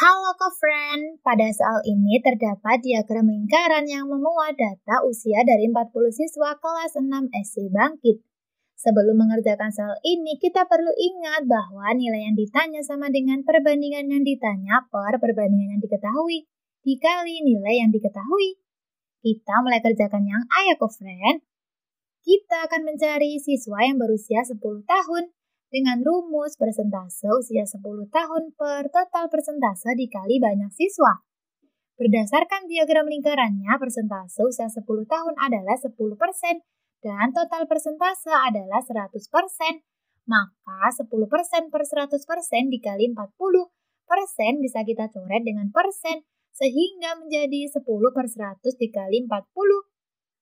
Halo co-friend, pada soal ini terdapat diagram lingkaran yang memuat data usia dari 40 siswa kelas 6 SD Bangkit. Sebelum mengerjakan soal ini, kita perlu ingat bahwa nilai yang ditanya sama dengan perbandingan yang ditanya per perbandingan yang diketahui dikali nilai yang diketahui. Kita mulai kerjakan yang ayah ya, friend Kita akan mencari siswa yang berusia 10 tahun dengan rumus persentase usia 10 tahun per total persentase dikali banyak siswa. Berdasarkan diagram lingkarannya, persentase usia 10 tahun adalah 10% dan total persentase adalah 100%. Maka 10% per 100% dikali 40% bisa kita coret dengan persen sehingga menjadi 10 per 100 dikali 40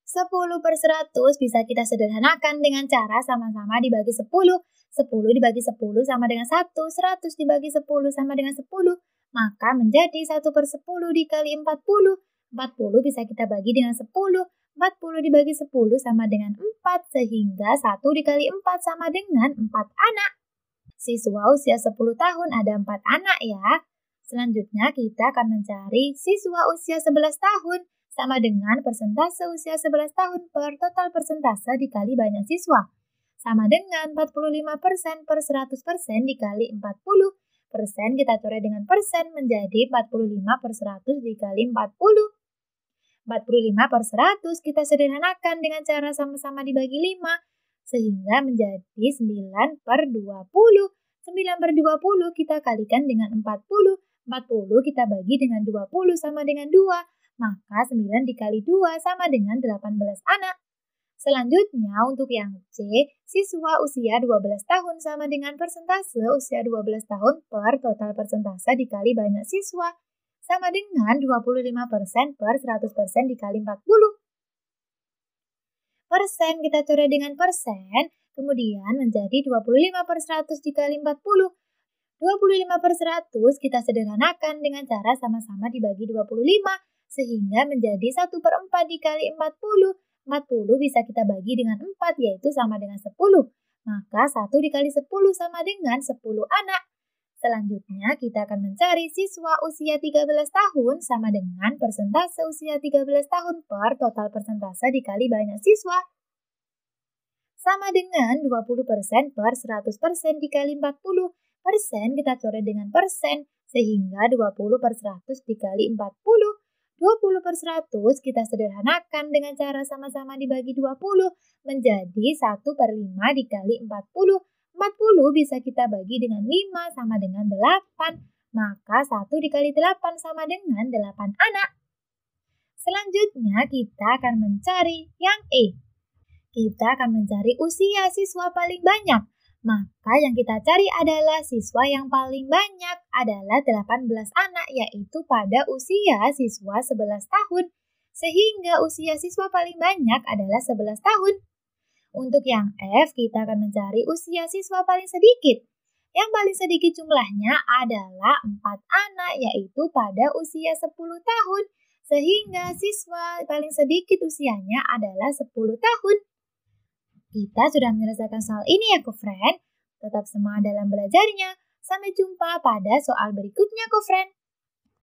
10 per 100 bisa kita sederhanakan dengan cara sama-sama dibagi 10. 10 dibagi 10 sama dengan 1, 100 dibagi 10 sama dengan 10, maka menjadi 1 per 10 dikali 40. 40 bisa kita bagi dengan 10, 40 dibagi 10 sama dengan 4, sehingga 1 dikali 4 sama dengan 4 anak. Siswa usia 10 tahun ada 4 anak ya. Selanjutnya kita akan mencari siswa usia 11 tahun sama dengan persentase usia 11 tahun per total persentase dikali banyak siswa, sama dengan 45% per 100% dikali 40, persen kita coret dengan persen menjadi 45 per 100 dikali 40. 45 per 100 kita sederhanakan dengan cara sama-sama dibagi 5 sehingga menjadi 9 per 20. 9 per 20 kita kalikan dengan 40. 40 kita bagi dengan 20 sama dengan 2 maka 9 dikali 2 sama dengan 18 anak. Selanjutnya, untuk yang C, siswa usia 12 tahun sama dengan persentase usia 12 tahun per total persentase dikali banyak siswa, sama dengan 25% per 100% dikali 40. Persen kita coret dengan persen, kemudian menjadi 25 per 100 dikali 40. 25 per 100 kita sederhanakan dengan cara sama-sama dibagi 25, sehingga menjadi 1 per 4 dikali 40. 40 bisa kita bagi dengan 4, yaitu sama dengan 10. Maka 1 dikali 10 sama dengan 10 anak. Selanjutnya, kita akan mencari siswa usia 13 tahun sama dengan persentase usia 13 tahun per total persentase dikali banyak siswa. Sama dengan 20% per 100% dikali 40. Persen kita coret dengan persen, sehingga 20 per 100 dikali 40 20 per 100 kita sederhanakan dengan cara sama-sama dibagi 20 menjadi 1 per 5 dikali 40. 40 bisa kita bagi dengan 5 sama dengan 8. Maka 1 dikali 8 sama dengan 8 anak. Selanjutnya kita akan mencari yang E. Kita akan mencari usia siswa paling banyak. Maka yang kita cari adalah siswa yang paling banyak adalah 18 anak yaitu pada usia siswa 11 tahun. Sehingga usia siswa paling banyak adalah 11 tahun. Untuk yang F, kita akan mencari usia siswa paling sedikit. Yang paling sedikit jumlahnya adalah 4 anak yaitu pada usia 10 tahun. Sehingga siswa paling sedikit usianya adalah 10 tahun. Kita sudah menyelesaikan soal ini ya, Friend. Tetap semangat dalam belajarnya. Sampai jumpa pada soal berikutnya, Friend.